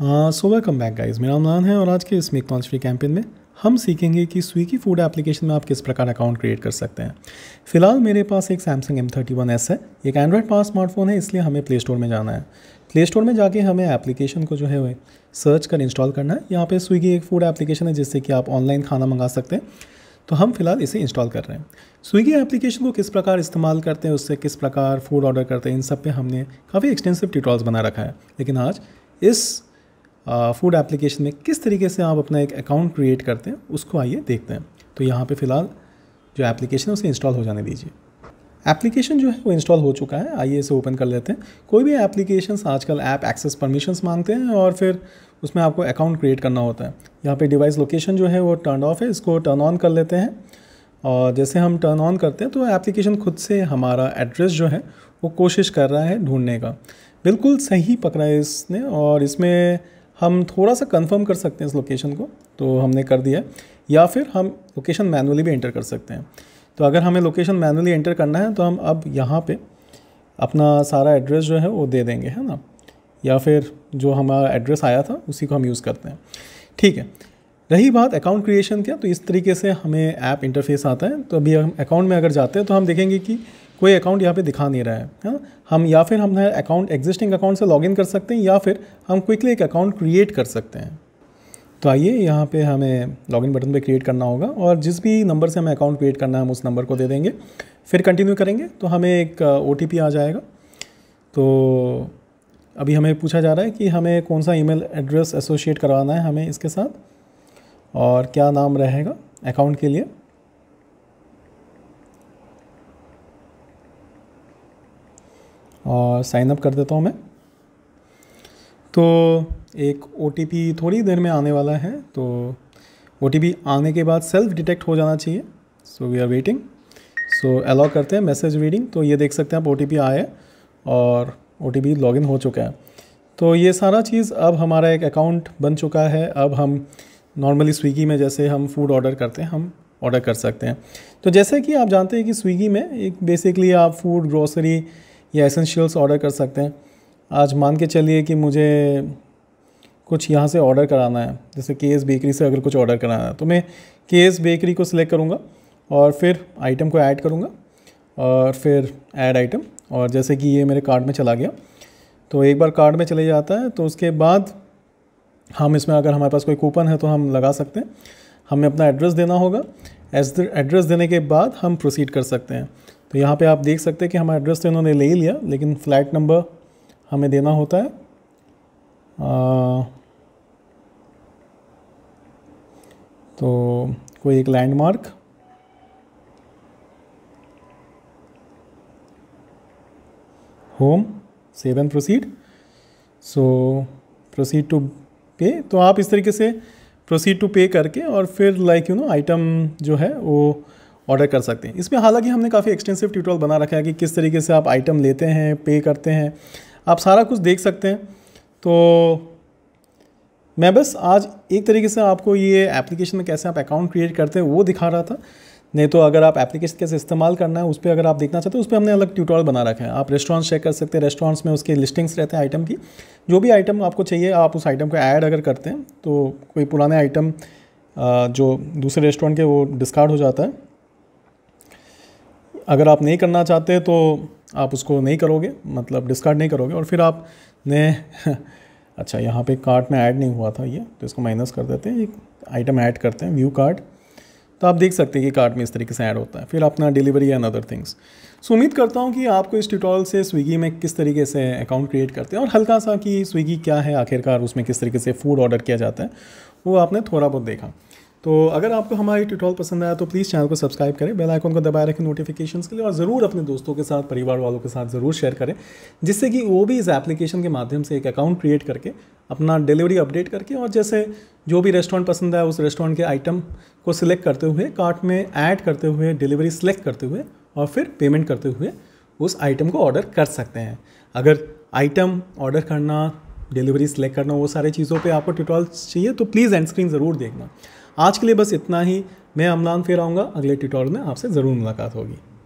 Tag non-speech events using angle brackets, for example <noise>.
So welcome back guys मेरा नाम है और आज के इस मेक फ्री कैंपेन में हम सीखेंगे कि स्विगी फूड एप्लीकेशन में आप किस प्रकार अकाउंट क्रिएट कर सकते हैं फिलहाल मेरे पास एक Samsung M thirty one S है एक एंड्रॉयड पास स्मार्टफोन है इसलिए हमें प्ले स्टोर में जाना है प्ले स्टोर में जाके हमें एप्लीकेशन को जो है सर्च कर इंस्टॉल करना है यहाँ पे स्विगी एक फूड एप्लीकेशन है जिससे कि आप ऑनलाइन खाना मंगा सकते हैं तो हम फिलहाल इसे इंस्टॉल कर रहे हैं स्विगी एप्लीकेशन को किस प्रकार इस्तेमाल करते हैं उससे किस प्रकार फूड ऑर्डर करते हैं इन सब पे हमने काफ़ी एक्सटेंसिव ट्यूटोरियल्स बना रखा है लेकिन आज इस फूड एप्लीकेशन में किस तरीके से आप अपना एक अकाउंट क्रिएट करते हैं उसको आइए देखते हैं तो यहाँ पे फ़िलहाल जो एप्लीकेशन है उसे इंस्टॉल हो जाने दीजिए एप्लीकेशन जो है वो इंस्टॉल हो चुका है आइए इसे ओपन कर लेते हैं कोई भी एप्लीकेशंस आजकल ऐप एक्सेस परमिशंस मांगते हैं और फिर उसमें आपको अकाउंट क्रिएट करना होता है यहाँ पे डिवाइस लोकेशन जो है वो टर्न ऑफ है इसको टर्न ऑन कर लेते हैं और जैसे हम टर्न ऑन करते हैं तो एप्लीकेशन खुद से हमारा एड्रेस जो है वो कोशिश कर रहा है ढूंढने का बिल्कुल सही पकड़ा है इसने और इसमें हम थोड़ा सा कंफर्म कर सकते हैं इस लोकेशन को तो हमने कर दिया या फिर हम लोकेशन मैनुअली भी एंटर कर सकते हैं तो अगर हमें लोकेशन मैनुअली एंटर करना है तो हम अब यहाँ पे अपना सारा एड्रेस जो है वो दे देंगे है ना या फिर जो हमारा एड्रेस आया था उसी को हम यूज़ करते हैं ठीक है रही बात अकाउंट क्रिएशन किया तो इस तरीके से हमें ऐप इंटरफेस आता है तो अभी हम अकाउंट में अगर जाते हैं तो हम देखेंगे कि कोई अकाउंट यहाँ पे दिखा नहीं रहा है है हाँ? ना हम या फिर हम अकाउंट एग्जिस्टिंग अकाउंट से इन कर सकते हैं या फिर हम क्विकली एक अकाउंट क्रिएट कर सकते हैं तो आइए यहाँ पे हमें लॉगिन बटन पे क्रिएट करना होगा और जिस भी नंबर से हमें अकाउंट क्रिएट करना है हम उस नंबर को दे देंगे फिर कंटिन्यू करेंगे तो हमें एक ओ uh, आ जाएगा तो अभी हमें पूछा जा रहा है कि हमें कौन सा ईमेल एड्रेस एसोशिएट करवाना है हमें इसके साथ और क्या नाम रहेगा अकाउंट के लिए और साइन अप कर देता हूँ मैं तो एक ओ थोड़ी देर में आने वाला है तो ओ आने के बाद सेल्फ डिटेक्ट हो जाना चाहिए so we are waiting so allow करते हैं मैसेज रीडिंग तो ये देख सकते हैं आप ओ टी आए और ओ टी लॉगिन हो चुका है तो ये सारा चीज़ अब हमारा एक अकाउंट बन चुका है अब हम नॉर्मली स्विगी में जैसे हम फूड ऑर्डर करते हैं हम ऑर्डर कर सकते हैं तो जैसे कि आप जानते हैं कि स्विगी में एक बेसिकली आप फूड ग्रोसरी या एसेंशियल्स ऑर्डर कर सकते हैं आज मान के चलिए कि मुझे कुछ यहाँ से ऑर्डर कराना है जैसे के एस बेकरी से अगर कुछ ऑर्डर कराना है तो मैं के एस बेकरी को सिलेक्ट करूँगा और फिर आइटम को ऐड करूँगा और फिर ऐड आइटम और जैसे कि ये मेरे कार्ड में चला गया तो एक बार कार्ड में चले जाता है तो उसके बाद हम इसमें अगर हमारे पास कोई कूपन है तो हम लगा सकते हैं हमें अपना एड्रेस देना होगा एड्रेस देने के बाद हम प्रोसीड कर सकते हैं तो यहाँ पे आप देख सकते हैं कि हमारा एड्रेस तो इन्होंने ले लिया लेकिन फ्लैट नंबर हमें देना होता है आ, तो कोई एक landmark home save and proceed so proceed to pay तो आप इस तरीके से प्रोसीड टू पे करके और फिर लाइक यू नो आइटम जो है वो ऑर्डर कर सकते हैं इसमें हालांकि हमने काफ़ी एक्सटेंसिव ट्यूटोरियल बना रखा है कि किस तरीके से आप आइटम लेते हैं पे करते हैं आप सारा कुछ देख सकते हैं तो मैं बस आज एक तरीके से आपको ये एप्लीकेशन में कैसे आप अकाउंट क्रिएट करते हैं वो दिखा रहा था नहीं तो अगर आप एप्लीकेशन कैसे इस्तेमाल करना है उस पर अगर आप देखना चाहते हो उस पर हमने अलग ट्यूटोरियल बना रखा है आप रेस्टोरेंट्स चेक कर सकते हैं रेस्टोरेंट्स में उसके लिस्टिंग्स रहते हैं आइटम की जो भी आइटम आपको चाहिए आप उस आइटम को ऐड अगर करते हैं तो कोई पुराने आइटम जो दूसरे रेस्टोरेंट के वो डिस्कार्ड हो जाता है अगर आप नहीं करना चाहते तो आप उसको नहीं करोगे मतलब डिस्कार्ड नहीं करोगे और फिर आप ने <laughs> अच्छा यहाँ पे कार्ट में ऐड नहीं हुआ था ये तो इसको माइनस कर देते हैं एक आइटम ऐड करते हैं व्यू कार्ड तो आप देख सकते हैं कि कार्ट में इस तरीके से ऐड होता है फिर अपना delivery and other things so उम्मीद करता हूँ कि आपको इस ट्यूटोरियल से स्विगी में किस तरीके से अकाउंट क्रिएट करते हैं और हल्का सा कि स्विगी क्या है आखिरकार उसमें किस तरीके से फूड ऑर्डर किया जाता है वो आपने थोड़ा बहुत देखा तो अगर आपको हमारी ट्यूटोरियल पसंद आया तो प्लीज़ चैनल को सब्सक्राइब करें बेल आइकन को दबाए रखें नोटिफिकेशंस के लिए और ज़रूर अपने दोस्तों के साथ परिवार वालों के साथ ज़रूर शेयर करें जिससे कि वो भी इस एप्लीकेशन के माध्यम से एक अकाउंट क्रिएट करके अपना डिलीवरी अपडेट करके और जैसे जो भी रेस्टोरेंट पसंद आया उस रेस्टोरेंट के आइटम को सिलेक्ट करते हुए कार्ट में ऐड करते हुए डिलीवरी सिलेक्ट करते हुए और फिर पेमेंट करते हुए उस आइटम को ऑर्डर कर सकते हैं अगर आइटम ऑर्डर करना डिलीवरी सेलेक्ट करना वो सारी चीज़ों पर आपको ट्यूटोरियल्स चाहिए तो प्लीज़ एंड स्क्रीन ज़रूर देखना आज के लिए बस इतना ही मैं अमलान फिर आऊँगा अगले ट्यूटोरियल में आपसे ज़रूर मुलाकात होगी